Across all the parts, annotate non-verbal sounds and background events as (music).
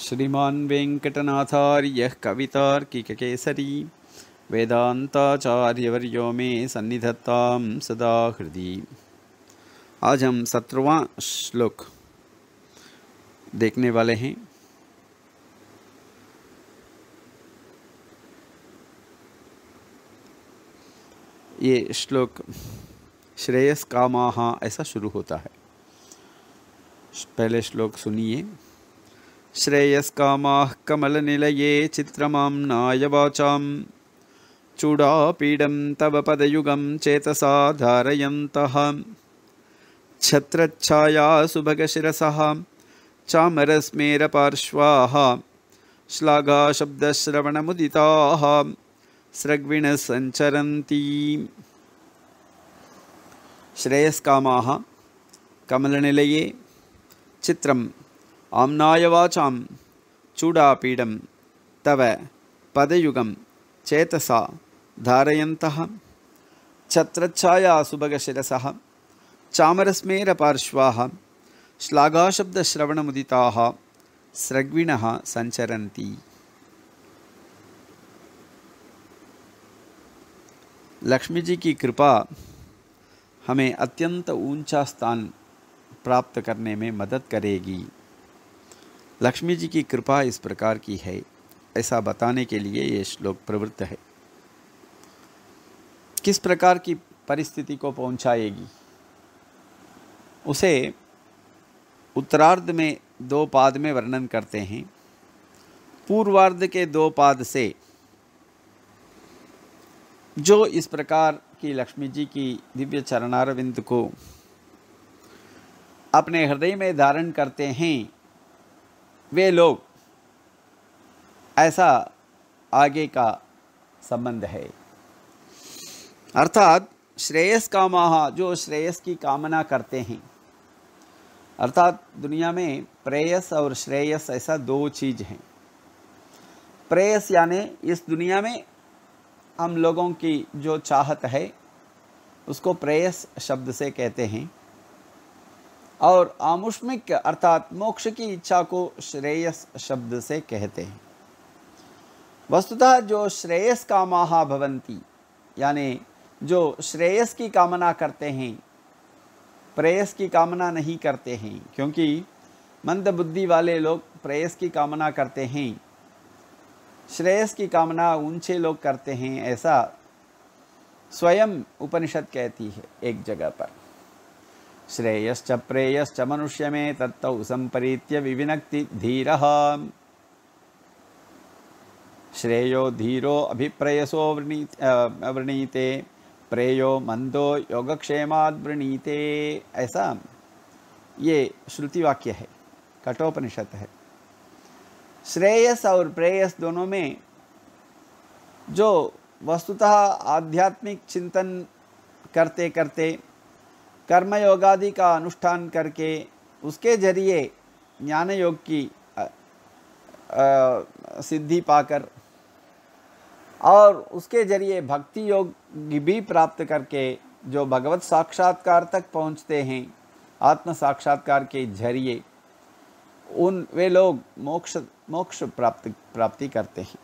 श्रीमान वेंकटनाथार्य कवितार्किककेसरी वेदांताचार्यवर्यो में सन्निधत्ता सदा हृदय आज हम सत्रवा श्लोक देखने वाले हैं ये श्लोक श्रेयस कामाहा ऐसा शुरू होता है पहले श्लोक सुनिए श्रेयस्कामाः कमलनिलये चित्रमां नायवाचाम् चूडापीडं तव पदयुगं चेतसा धारयन्तः छत्रच्छायासुभगशिरसां चामरस्मेरपार्श्वाः श्लाघाशब्दश्रवणमुदिताः स्रग्विणसञ्चरन्ती श्रेयस्कामाः कमलनिलये चित्रं आम्नायवाचां चूड़ापीडम तव पदयुगम चेतसा सुभगशिस छत्रच्छायासुभगशिरसः चामरस्मेरपार्श्वाः श्लाघाशब्द्रवण स्रग्विणः सञ्चरन्ति लक्ष्मी जी की कृपा हमें अत्यंत ऊंचा स्थान प्राप्त करने में मदद करेगी लक्ष्मी जी की कृपा इस प्रकार की है ऐसा बताने के लिए ये श्लोक प्रवृत्त है किस प्रकार की परिस्थिति को पहुंचाएगी उसे उत्तरार्ध में दो पाद में वर्णन करते हैं पूर्वार्ध के दो पाद से जो इस प्रकार की लक्ष्मी जी की दिव्य चरणारविंद को अपने हृदय में धारण करते हैं वे लोग ऐसा आगे का संबंध है अर्थात श्रेयस कामाह जो श्रेयस की कामना करते हैं अर्थात दुनिया में प्रेयस और श्रेयस ऐसा दो चीज़ हैं प्रेयस यानी इस दुनिया में हम लोगों की जो चाहत है उसको प्रेयस शब्द से कहते हैं और आमुष्मिक अर्थात मोक्ष की इच्छा को श्रेयस शब्द से कहते हैं वस्तुतः जो श्रेयस कामाहा भवंती यानी जो श्रेयस की कामना करते हैं प्रेयस की कामना नहीं करते हैं क्योंकि मंद बुद्धि वाले लोग प्रेयस की कामना करते हैं श्रेयस की कामना ऊंचे लोग करते हैं ऐसा स्वयं उपनिषद कहती है एक जगह पर श्रेयश्च प्रेयश्च मनुष्य में तत्तौ सम्परीत्य विविनक्ति धीर श्रेयो धीरो अभिप्रेयसो वृणीत वृणीते प्रेयो मंदो योगक्षेमाद वृणीते ऐसा ये श्रुति वाक्य है कठोपनिषद है श्रेयस और प्रेयस दोनों में जो वस्तुतः आध्यात्मिक चिंतन करते करते कर्मयोगादि का अनुष्ठान करके उसके जरिए ज्ञान योग की सिद्धि पाकर और उसके जरिए भक्ति योग भी प्राप्त करके जो भगवत साक्षात्कार तक पहुंचते हैं आत्म साक्षात्कार के जरिए उन वे लोग मोक्ष मोक्ष प्राप्त प्राप्ति करते हैं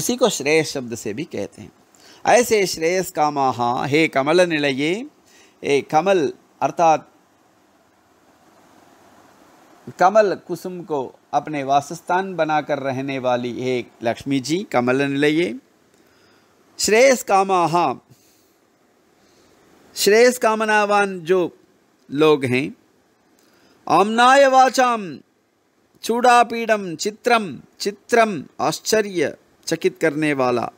उसी को श्रेय शब्द से भी कहते हैं ऐसे श्रेयस कामा हे कमल निलये ए कमल अर्थात कमल कुसुम को अपने वासस्थान बनाकर रहने वाली हे लक्ष्मी जी कमल निलये श्रेयस कामा श्रेयस कामनावान जो लोग हैं आमनाय वाचाम चूड़ापीडम चित्रम चित्रम आश्चर्य चकित करने वाला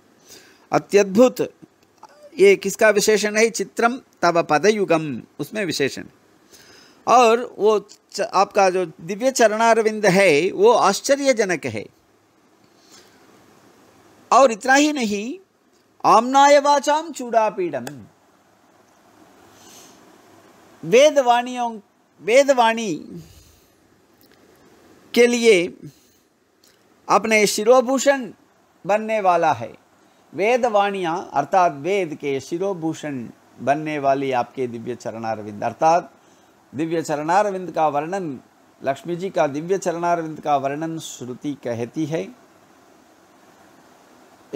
अत्यद्भुत ये किसका विशेषण है चित्रम तब पदयुगम उसमें विशेषण और वो आपका जो दिव्य चरणारविंद है वो आश्चर्यजनक है और इतना ही नहीं आमनाय वाचाम चूड़ापीडम वेदवाणियों वेदवाणी के लिए अपने शिरोभूषण बनने वाला है वेदवाणियाँ अर्थात वेद के शिरोभूषण बनने वाली आपके दिव्य चरणारविंद अर्थात दिव्य चरणारविंद का वर्णन लक्ष्मी जी का दिव्य चरणारविंद का वर्णन श्रुति कहती है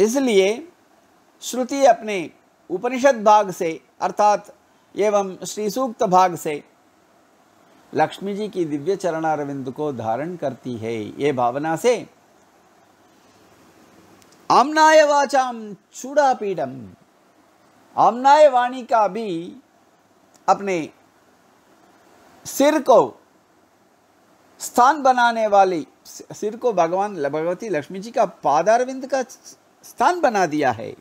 इसलिए श्रुति अपने उपनिषद भाग से अर्थात एवं श्री सूक्त भाग से लक्ष्मी जी की दिव्य चरणारविंद को धारण करती है ये भावना से आमनाय वाचाम चूड़ा पीडम आमनाय वाणी का भी अपने सिर को स्थान बनाने वाली सिर को भगवान भगवती लक्ष्मी जी का पादारविंद का स्थान बना दिया है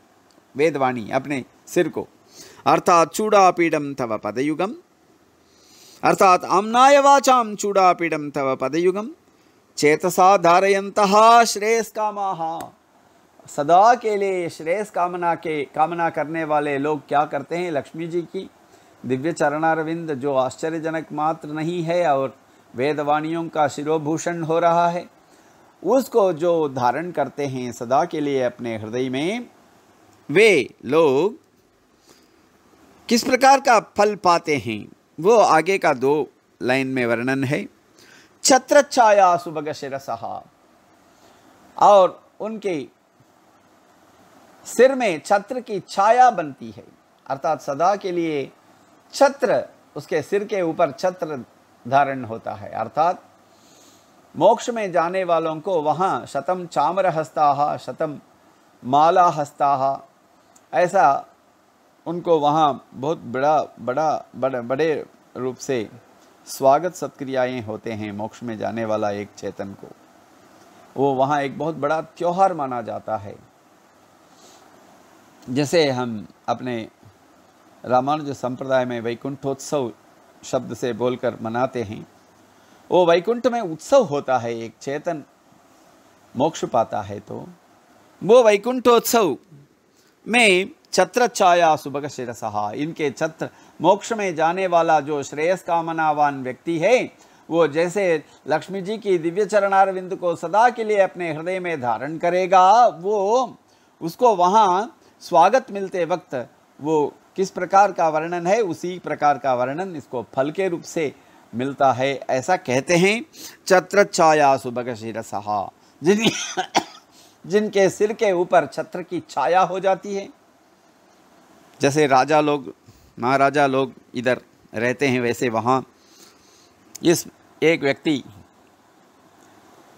वेदवाणी अपने सिर को अर्थात चूड़ापीडम तव पदयुगम अर्थात आमनाय वाचाम चूड़ापीडम तव पदयुगम चेतसा धारयंत श्रेयस्का सदा के लिए श्रेयस कामना के कामना करने वाले लोग क्या करते हैं लक्ष्मी जी की दिव्य चरणारविंद जो आश्चर्यजनक मात्र नहीं है और वेदवाणियों का शिरोभूषण हो रहा है उसको जो धारण करते हैं सदा के लिए अपने हृदय में वे लोग किस प्रकार का फल पाते हैं वो आगे का दो लाइन में वर्णन है छत्र छाया सुबग शिरसहा और उनके सिर में छत्र की छाया बनती है अर्थात सदा के लिए छत्र उसके सिर के ऊपर छत्र धारण होता है अर्थात मोक्ष में जाने वालों को वहाँ शतम चामर हस्ता शतम माला हस्ता ऐसा उनको वहाँ बहुत बड़ा बड़ा बड़े बड़े रूप से स्वागत सत्क्रियाएँ होते हैं मोक्ष में जाने वाला एक चेतन को वो वहाँ एक बहुत बड़ा त्यौहार माना जाता है जैसे हम अपने रामानुज संप्रदाय में वैकुंठोत्सव शब्द से बोलकर मनाते हैं वो वैकुंठ में उत्सव होता है एक चेतन मोक्ष पाता है तो वो वैकुंठोत्सव में छत्र छाया सुबक शिसहा इनके छत्र मोक्ष में जाने वाला जो श्रेयस कामनावान व्यक्ति है वो जैसे लक्ष्मी जी की दिव्य चरणारविंद को सदा के लिए अपने हृदय में धारण करेगा वो उसको वहाँ स्वागत मिलते वक्त वो किस प्रकार का वर्णन है उसी प्रकार का वर्णन इसको फल के रूप से मिलता है ऐसा कहते हैं चत्र छाया सुबह शिरसहा जिन (coughs) जिनके सिर के ऊपर छत्र की छाया हो जाती है जैसे राजा लोग महाराजा लोग इधर रहते हैं वैसे वहाँ इस एक व्यक्ति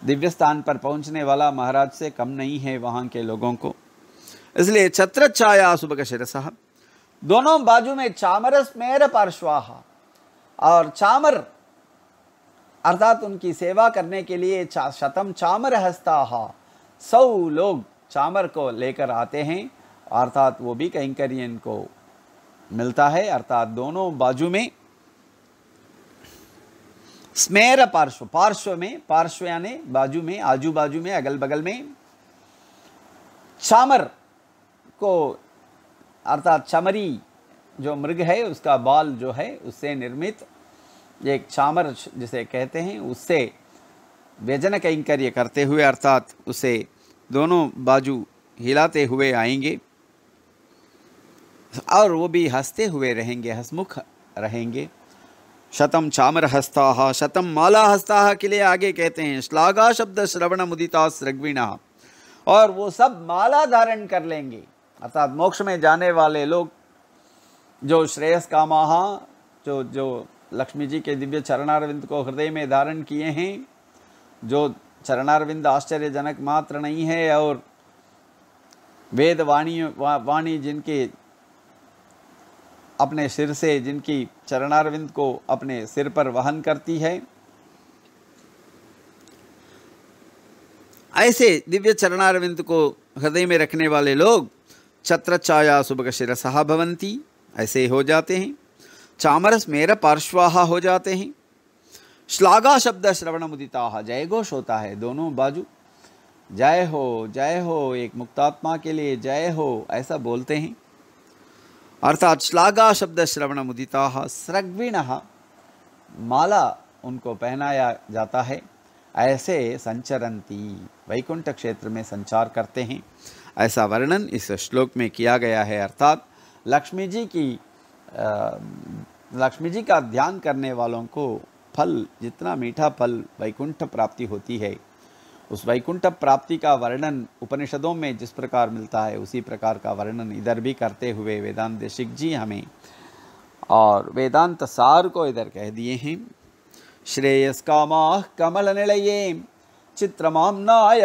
दिव्य स्थान पर पहुँचने वाला महाराज से कम नहीं है वहाँ के लोगों को इसलिए छत्र छाया सुबह का शिरस दोनों बाजू में चामरस मेर पार्श्वाहा और चामर अर्थात उनकी सेवा करने के लिए चा, शतम चामर हस्ता सौ लोग चामर को लेकर आते हैं अर्थात वो भी कैंकरियन को मिलता है अर्थात दोनों बाजू में स्मेर पार्श्व पार्श्व में पार्श्व यानी बाजू में आजू बाजू में अगल बगल में चामर को अर्थात चमरी जो मृग है उसका बाल जो है उससे निर्मित एक चामर जिसे कहते हैं उससे व्यजन कैंकर्य करते हुए अर्थात उसे दोनों बाजू हिलाते हुए आएंगे और वो भी हंसते हुए रहेंगे हसमुख रहेंगे शतम चामर हस्ता शतम माला हस्ता के लिए आगे कहते हैं श्लाघा शब्द श्रवण मुदिता सृग्विणा और वो सब माला धारण कर लेंगे अर्थात मोक्ष में जाने वाले लोग जो श्रेयस महा जो जो लक्ष्मी जी के दिव्य चरणारविंद को हृदय में धारण किए हैं जो चरणारविंद आश्चर्यजनक मात्र नहीं है और वेद वाणी वा, वाणी जिनके अपने सिर से जिनकी चरणारविंद को अपने सिर पर वहन करती है ऐसे दिव्य चरणारविंद को हृदय में रखने वाले लोग छत्र छाया सुबक शिसा भवंती ऐसे हो जाते हैं चामरस मेर पार्श्वाहा हो जाते हैं श्लाघा शब्द श्रवण मुदिता जय घोष होता है दोनों बाजू जय हो जय हो एक मुक्तात्मा के लिए जय हो ऐसा बोलते हैं अर्थात श्लाघा शब्द श्रवण मुदिता स्रग्विण माला उनको पहनाया जाता है ऐसे संचरंती वैकुंठ क्षेत्र में संचार करते हैं ऐसा वर्णन इस श्लोक में किया गया है अर्थात लक्ष्मी जी की लक्ष्मी जी का ध्यान करने वालों को फल जितना मीठा फल वैकुंठ प्राप्ति होती है उस वैकुंठ प्राप्ति का वर्णन उपनिषदों में जिस प्रकार मिलता है उसी प्रकार का वर्णन इधर भी करते हुए वेदांत देशिक जी हमें और वेदांत सार को इधर कह दिए हैं श्रेयस्का कमल निलये चित्रमाम्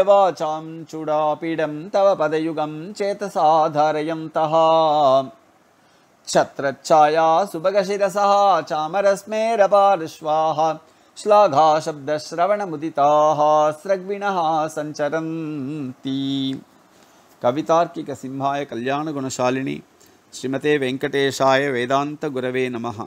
वाचां चूडापीडं तव पदयुगं चेतसाधारयन्तः छत्रच्छाया सुभगशिरसः चामरस्मेरपार्श्वाः श्लाघाशब्दश्रवणमुदिताः स्रग्विणः सञ्चरन्ति कवितार्किकसिंहाय कल्याणगुणशालिनी श्रीमते वेङ्कटेशाय वेदान्तगुरवे नमः